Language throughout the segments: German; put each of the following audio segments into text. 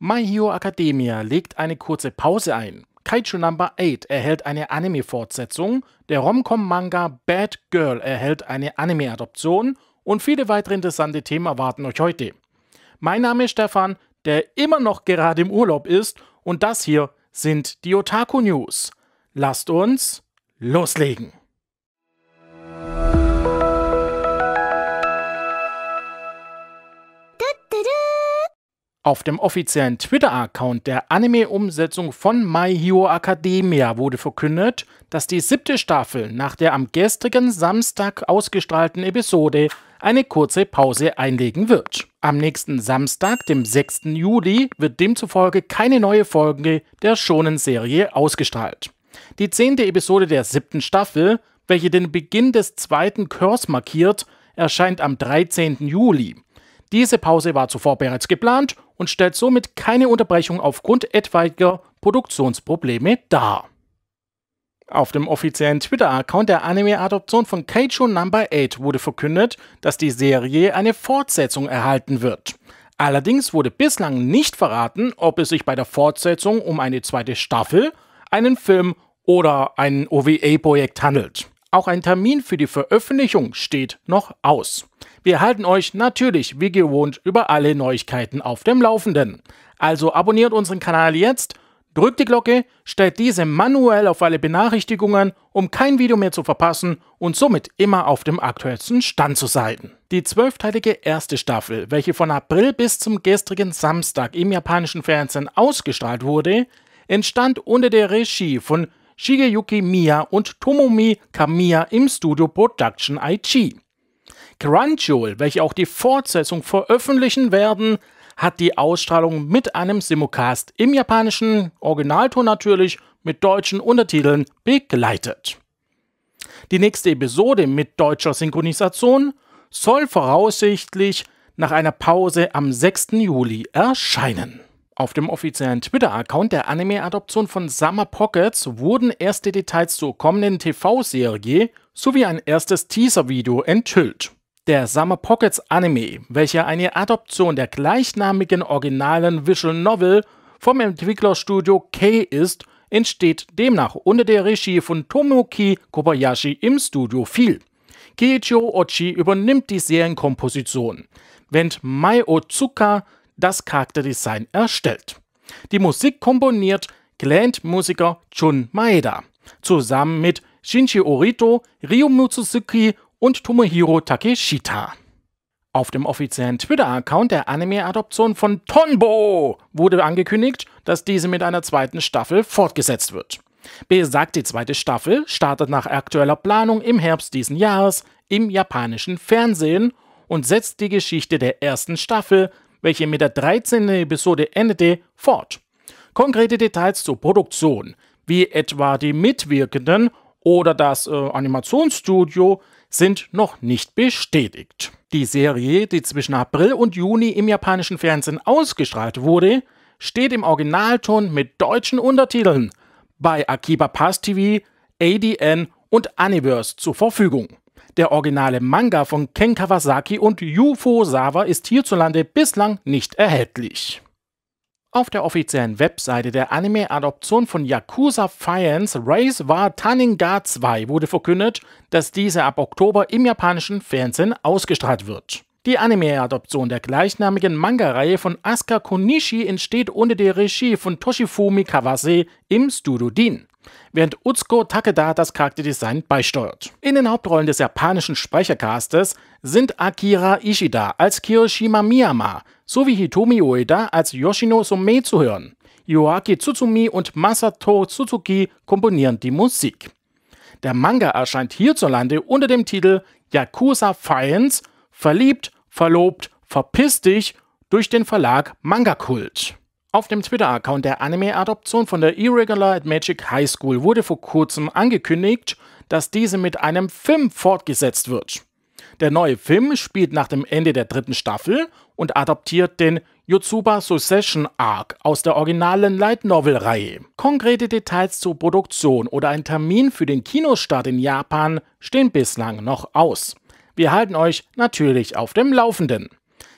My Hero Academia legt eine kurze Pause ein. Kaiju Number 8 erhält eine Anime-Fortsetzung, der Romcom-Manga Bad Girl erhält eine Anime-Adoption und viele weitere interessante Themen erwarten euch heute. Mein Name ist Stefan, der immer noch gerade im Urlaub ist und das hier sind die Otaku News. Lasst uns loslegen! Auf dem offiziellen Twitter-Account der Anime-Umsetzung von My Hero Academia wurde verkündet, dass die siebte Staffel nach der am gestrigen Samstag ausgestrahlten Episode eine kurze Pause einlegen wird. Am nächsten Samstag, dem 6. Juli, wird demzufolge keine neue Folge der Shonen-Serie ausgestrahlt. Die zehnte Episode der siebten Staffel, welche den Beginn des zweiten Curse markiert, erscheint am 13. Juli. Diese Pause war zuvor bereits geplant und stellt somit keine Unterbrechung aufgrund etwaiger Produktionsprobleme dar. Auf dem offiziellen Twitter-Account der Anime-Adoption von Keicho Number 8 wurde verkündet, dass die Serie eine Fortsetzung erhalten wird. Allerdings wurde bislang nicht verraten, ob es sich bei der Fortsetzung um eine zweite Staffel, einen Film oder ein OVA-Projekt handelt. Auch ein Termin für die Veröffentlichung steht noch aus. Wir halten euch natürlich wie gewohnt über alle Neuigkeiten auf dem Laufenden. Also abonniert unseren Kanal jetzt, drückt die Glocke, stellt diese manuell auf alle Benachrichtigungen, um kein Video mehr zu verpassen und somit immer auf dem aktuellsten Stand zu sein. Die zwölfteilige erste Staffel, welche von April bis zum gestrigen Samstag im japanischen Fernsehen ausgestrahlt wurde, entstand unter der Regie von Shigeyuki Miya und Tomomi Kamiya im Studio Production IG. Crunchyroll, welche auch die Fortsetzung veröffentlichen werden, hat die Ausstrahlung mit einem Simulcast im japanischen Originalton natürlich mit deutschen Untertiteln begleitet. Die nächste Episode mit deutscher Synchronisation soll voraussichtlich nach einer Pause am 6. Juli erscheinen. Auf dem offiziellen Twitter-Account der Anime-Adoption von Summer Pockets wurden erste Details zur kommenden TV-Serie sowie ein erstes Teaser-Video enthüllt. Der Summer Pockets Anime, welcher eine Adoption der gleichnamigen originalen Visual Novel vom Entwicklerstudio K ist, entsteht demnach unter der Regie von Tomoki Kobayashi im Studio viel. Keiichiro Ochi übernimmt die Serienkomposition, während Mai Otsuka das Charakterdesign erstellt. Die Musik komponiert Clan-Musiker Jun Maeda zusammen mit Shinji Orito, Ryu Mutsuzuki und Tomohiro Takeshita. Auf dem offiziellen Twitter-Account der Anime-Adoption von Tonbo wurde angekündigt, dass diese mit einer zweiten Staffel fortgesetzt wird. Besagt die zweite Staffel startet nach aktueller Planung im Herbst diesen Jahres im japanischen Fernsehen und setzt die Geschichte der ersten Staffel, welche mit der 13. Episode endete, fort. Konkrete Details zur Produktion, wie etwa die Mitwirkenden oder das äh, Animationsstudio, sind noch nicht bestätigt. Die Serie, die zwischen April und Juni im japanischen Fernsehen ausgestrahlt wurde, steht im Originalton mit deutschen Untertiteln bei Akiba Pass TV, ADN und Aniverse zur Verfügung. Der originale Manga von Ken Kawasaki und Yufo Sawa ist hierzulande bislang nicht erhältlich. Auf der offiziellen Webseite der Anime-Adoption von Yakuza Fiance Race war Taninga 2 wurde verkündet, dass diese ab Oktober im japanischen Fernsehen ausgestrahlt wird. Die Anime-Adoption der gleichnamigen Manga-Reihe von Asuka Konishi entsteht unter der Regie von Toshifumi Kawase im Studio Din während Utsuko Takeda das Charakterdesign beisteuert. In den Hauptrollen des japanischen Sprechercastes sind Akira Ishida als Kiyoshima Miyama, sowie Hitomi Ueda als Yoshino Somei zu hören. Yoaki Tsutsumi und Masato Suzuki komponieren die Musik. Der Manga erscheint hierzulande unter dem Titel Yakuza Fans Verliebt, verlobt, verpiss dich durch den Verlag Manga Kult. Auf dem Twitter-Account der Anime-Adoption von der Irregular at Magic High School wurde vor kurzem angekündigt, dass diese mit einem Film fortgesetzt wird. Der neue Film spielt nach dem Ende der dritten Staffel und adaptiert den Yotsuba Succession Arc aus der originalen Light Novel Reihe. Konkrete Details zur Produktion oder ein Termin für den Kinostart in Japan stehen bislang noch aus. Wir halten euch natürlich auf dem Laufenden.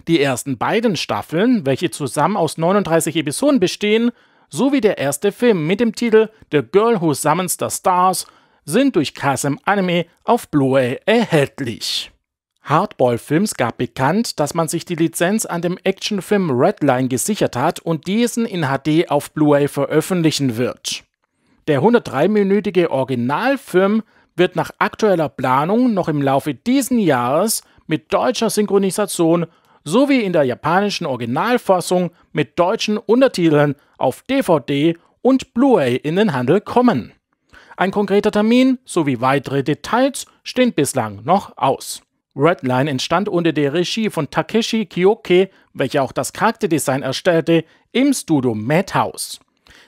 Die ersten beiden Staffeln, welche zusammen aus 39 Episoden bestehen, sowie der erste Film mit dem Titel The Girl Who Summons the Stars sind durch Kasem Anime auf Blu-ray erhältlich. Hardball Films gab bekannt, dass man sich die Lizenz an dem Actionfilm Redline gesichert hat und diesen in HD auf Blu-ray veröffentlichen wird. Der 103-minütige Originalfilm wird nach aktueller Planung noch im Laufe dieses Jahres mit deutscher Synchronisation sowie in der japanischen Originalfassung mit deutschen Untertiteln auf DVD und Blu-ray in den Handel kommen. Ein konkreter Termin sowie weitere Details stehen bislang noch aus. Redline entstand unter der Regie von Takeshi Kiyoke, welcher auch das Charakterdesign erstellte, im Studio Madhouse.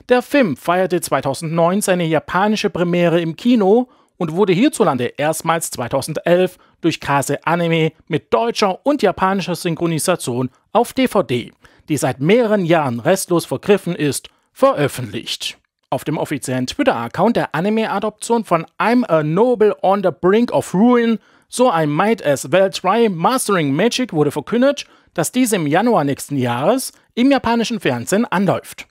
Der Film feierte 2009 seine japanische Premiere im Kino und wurde hierzulande erstmals 2011 durch Kase Anime mit deutscher und japanischer Synchronisation auf DVD, die seit mehreren Jahren restlos vergriffen ist, veröffentlicht. Auf dem offiziellen Twitter-Account der Anime-Adoption von I'm a Noble on the Brink of Ruin, so I might as well try Mastering Magic wurde verkündet, dass dies im Januar nächsten Jahres im japanischen Fernsehen anläuft.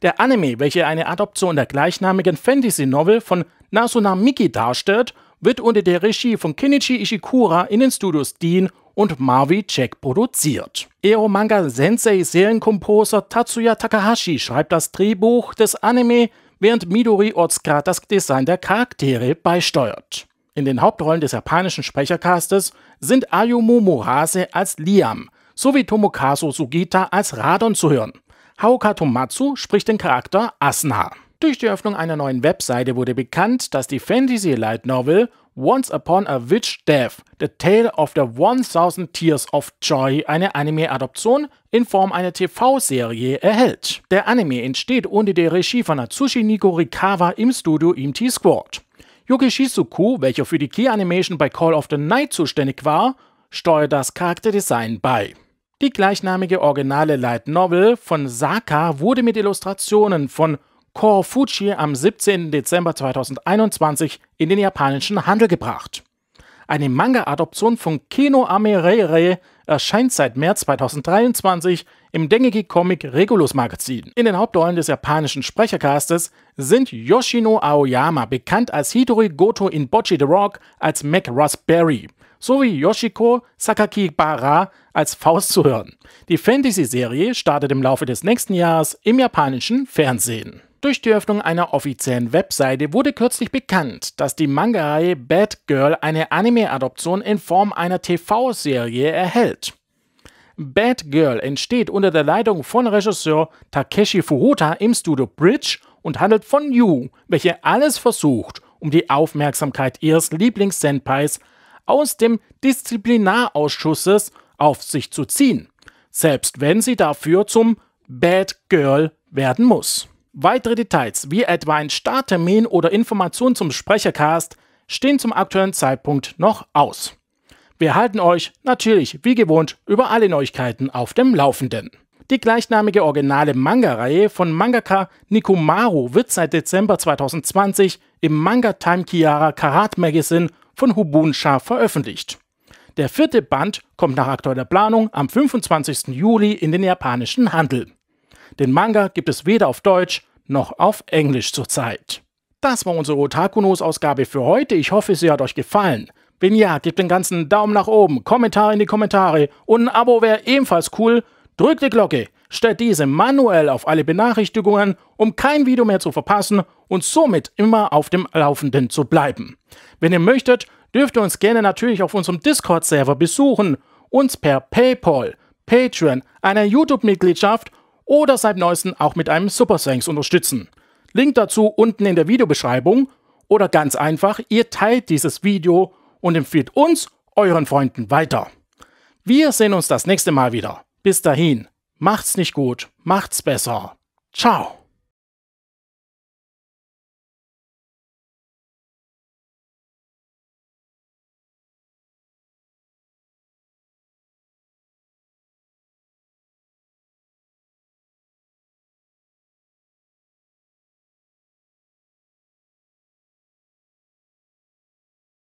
Der Anime, welcher eine Adoption der gleichnamigen Fantasy-Novel von Nasuna Miki darstellt, wird unter der Regie von Kenichi Ishikura in den Studios Dean und Marvi Jack produziert. Ero Manga Sensei Serienkomposer Tatsuya Takahashi schreibt das Drehbuch des Anime, während Midori Otsuka das Design der Charaktere beisteuert. In den Hauptrollen des japanischen Sprechercastes sind Ayumu Murase als Liam sowie Tomokazu Sugita als Radon zu hören. Haoka Tomatsu spricht den Charakter Asna. Durch die Öffnung einer neuen Webseite wurde bekannt, dass die Fantasy Light Novel Once Upon a Witch Death, The Tale of the 1000 Tears of Joy, eine Anime-Adoption in Form einer TV-Serie erhält. Der Anime entsteht unter der Regie von Atsushi Nikorikawa im Studio t Squad. Yuki Shizuku, welcher für die Key Animation bei Call of the Night zuständig war, steuert das Charakterdesign bei. Die gleichnamige originale Light Novel von Saka wurde mit Illustrationen von Korefuchi am 17. Dezember 2021 in den japanischen Handel gebracht. Eine Manga-Adoption von Keno Amerere erscheint seit März 2023 im Dengeki Comic Regulus Magazin. In den Hauptrollen des japanischen Sprechercastes sind Yoshino Aoyama, bekannt als Hidori Goto in Bocchi the Rock, als Mac Raspberry, sowie Yoshiko Sakaki Sakakibara als Faust zu hören. Die Fantasy-Serie startet im Laufe des nächsten Jahres im japanischen Fernsehen. Durch die Öffnung einer offiziellen Webseite wurde kürzlich bekannt, dass die Manga-Reihe Bad Girl eine Anime-Adoption in Form einer TV-Serie erhält. Bad Girl entsteht unter der Leitung von Regisseur Takeshi Furuta im Studio Bridge und handelt von Yu, welche alles versucht, um die Aufmerksamkeit ihres Lieblings-Senpais aus dem Disziplinarausschusses auf sich zu ziehen, selbst wenn sie dafür zum Bad Girl werden muss. Weitere Details, wie etwa ein Starttermin oder Informationen zum Sprechercast, stehen zum aktuellen Zeitpunkt noch aus. Wir halten euch natürlich wie gewohnt über alle Neuigkeiten auf dem Laufenden. Die gleichnamige originale Manga-Reihe von Mangaka Nikumaru wird seit Dezember 2020 im Manga Time Kiara Karat Magazine von Hubunsha veröffentlicht. Der vierte Band kommt nach aktueller Planung am 25. Juli in den japanischen Handel. Den Manga gibt es weder auf Deutsch noch auf Englisch zurzeit. Das war unsere Otakunos-Ausgabe für heute. Ich hoffe, sie hat euch gefallen. Wenn ja, gebt den ganzen Daumen nach oben, Kommentare in die Kommentare und ein Abo wäre ebenfalls cool. Drückt die Glocke, stellt diese manuell auf alle Benachrichtigungen, um kein Video mehr zu verpassen und somit immer auf dem Laufenden zu bleiben. Wenn ihr möchtet, dürft ihr uns gerne natürlich auf unserem Discord-Server besuchen, uns per PayPal, Patreon, einer YouTube-Mitgliedschaft oder seit neuestem auch mit einem Super Thanks unterstützen. Link dazu unten in der Videobeschreibung oder ganz einfach, ihr teilt dieses Video und empfiehlt uns euren Freunden weiter. Wir sehen uns das nächste Mal wieder. Bis dahin, macht's nicht gut, macht's besser. Ciao.